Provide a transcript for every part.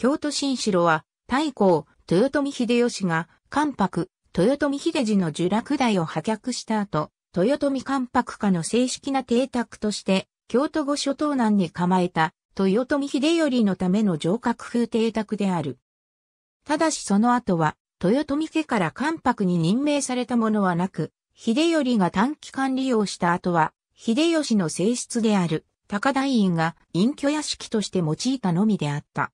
京都新城は、太閤、豊臣秀吉が、関白、豊臣秀次の呪落台を破却した後、豊臣関白家の正式な邸宅として、京都御所東南に構えた、豊臣秀頼のための城郭風邸宅である。ただしその後は、豊臣家から関白に任命されたものはなく、秀頼が短期間利用した後は、秀吉の正室である、高台院が隠居屋敷として用いたのみであった。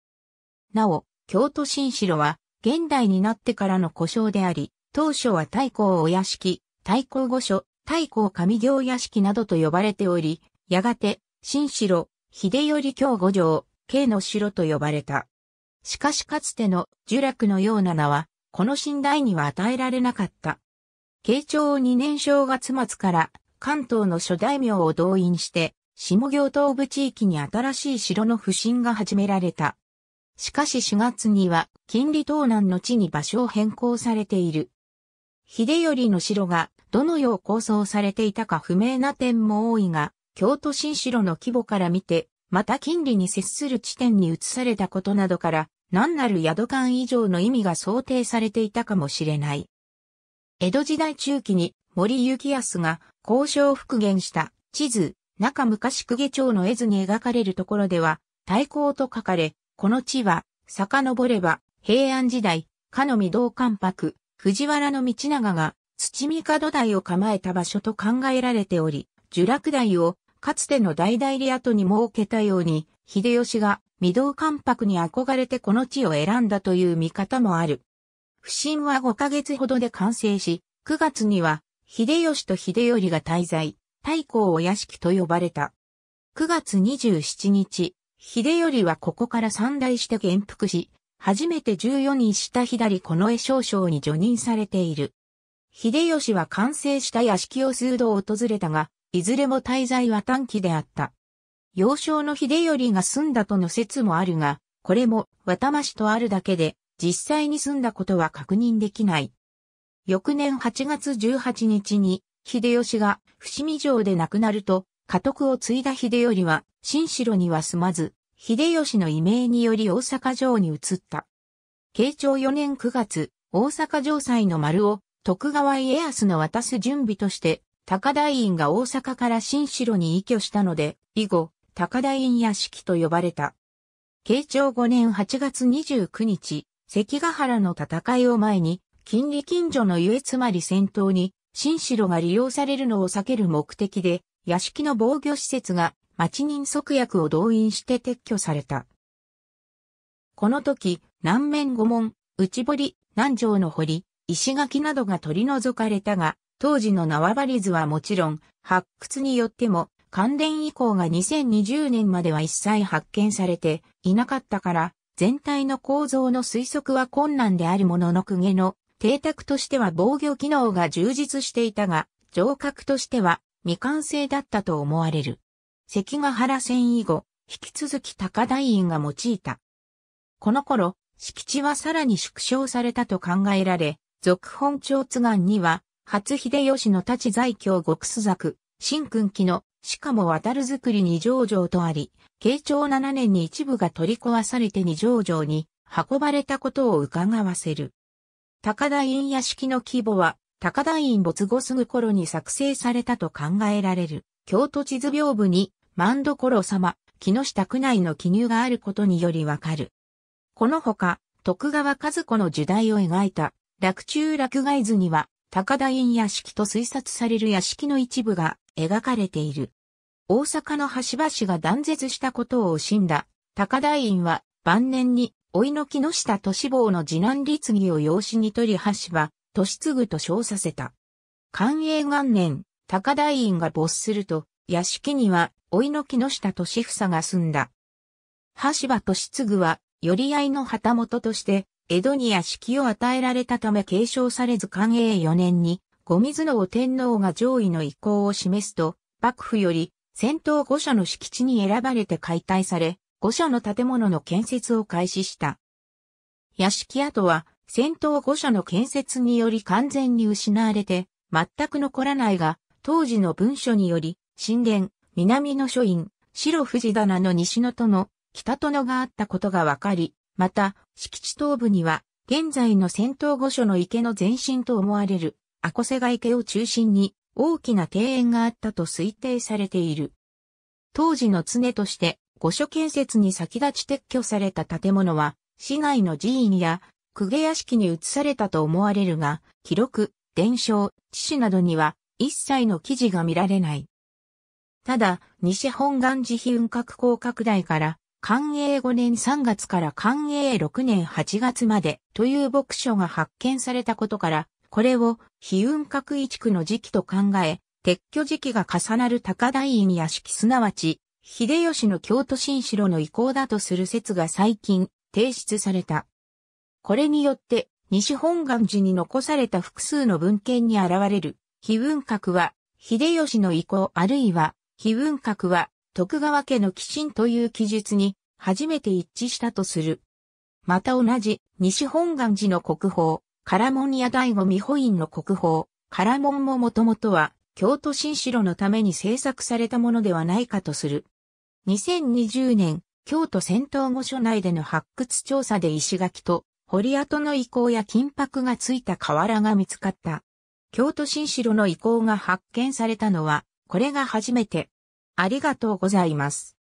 なお、京都新城は、現代になってからの故障であり、当初は太公お屋敷、太公御所、太公上行屋敷などと呼ばれており、やがて、新城、秀頼京五条、京の城と呼ばれた。しかしかつての呪楽のような名は、この寝台には与えられなかった。慶長2年正月末から関東の諸大名を動員して、下行東部地域に新しい城の普振が始められた。しかし4月には金利東南の地に場所を変更されている。秀頼の城がどのよう構想されていたか不明な点も多いが、京都新城の規模から見て、また金利に接する地点に移されたことなどから、何なる宿間以上の意味が想定されていたかもしれない。江戸時代中期に森幸康が交渉復元した地図、中昔公下町の絵図に描かれるところでは、太閤と書かれ、この地は、遡れば、平安時代、かの御堂関白、藤原道長が、土見門台を構えた場所と考えられており、樹落台を、かつての大代理跡に設けたように、秀吉が、御堂関白に憧れてこの地を選んだという見方もある。不審は5ヶ月ほどで完成し、9月には、秀吉と秀頼が滞在、太閤お屋敷と呼ばれた。9月27日、秀頼はここから三代して元服し、初めて14人下左近衛少将に除任されている。秀吉は完成した屋敷を数度訪れたが、いずれも滞在は短期であった。幼少の秀頼が住んだとの説もあるが、これも渡間市とあるだけで、実際に住んだことは確認できない。翌年8月18日に、秀吉が伏見城で亡くなると、家督を継いだ秀頼は、新城には住まず、秀吉の異名により大阪城に移った。慶長4年9月、大阪城祭の丸を徳川家康の渡す準備として、高台院が大阪から新城に移居したので、以後、高台院屋敷と呼ばれた。慶長5年8月29日、関ヶ原の戦いを前に、近利近所のゆえつまり戦闘に、新城が利用されるのを避ける目的で、屋敷の防御施設が町人即役を動員して撤去された。この時、南面五門、内堀、南城の堀、石垣などが取り除かれたが、当時の縄張り図はもちろん、発掘によっても、関連以降が2020年までは一切発見されていなかったから、全体の構造の推測は困難であるものの公家の邸宅としては防御機能が充実していたが、城郭としては未完成だったと思われる。関ヶ原戦以後、引き続き高台院が用いた。この頃、敷地はさらに縮小されたと考えられ、続本町津岸には、初秀吉の立在京極須作、新君記の、しかも渡る作りに上城とあり、慶長七年に一部が取り壊されて二条城に運ばれたことを伺わせる。高田院屋敷の規模は、高田院没後すぐ頃に作成されたと考えられる。京都地図屏風に、万所様、木下区内の記入があることによりわかる。このほか、徳川和子の時代を描いた、落中落外図には、高田院屋敷と推察される屋敷の一部が描かれている。大阪の橋橋が断絶したことを惜しんだ、高田院は晩年に、老いの木下市坊の次男律儀を養子に取り橋都市継と称させた。寛永元年、高台院が没すると、屋敷には、老いの木下俊房が住んだ。橋場俊次は、寄り合いの旗本として、江戸に屋敷を与えられたため継承されず寛永4年に、ご水尾天皇が上位の意向を示すと、幕府より、戦闘御所の敷地に選ばれて解体され、御所の建物の建設を開始した。屋敷跡は、戦闘御所の建設により完全に失われて、全く残らないが、当時の文書により、神殿、南の書院、白藤棚の西のとの北殿があったことがわかり、また、敷地東部には、現在の戦闘御所の池の前身と思われる、阿古瀬川池を中心に、大きな庭園があったと推定されている。当時の常として、御所建設に先立ち撤去された建物は、市内の寺院や、公家屋敷に移されたと思われるが、記録、伝承、地史などには、一切の記事が見られない。ただ、西本願寺非雲閣広拡大から、寛永5年3月から寛永6年8月までという牧書が発見されたことから、これを非雲閣移築の時期と考え、撤去時期が重なる高台院屋敷すなわち、秀吉の京都新城の意向だとする説が最近提出された。これによって、西本願寺に残された複数の文献に現れる非文革は、秀吉の意向あるいは、非文革は、徳川家の寄進という記述に、初めて一致したとする。また同じ、西本願寺の国宝、唐門屋醍醐味保院の国宝、唐門ももともとは、京都新城のために制作されたものではないかとする。2020年、京都戦闘後所内での発掘調査で石垣と、堀跡の遺構や金箔がついた瓦が見つかった。京都新城の遺構が発見されたのは、これが初めて。ありがとうございます。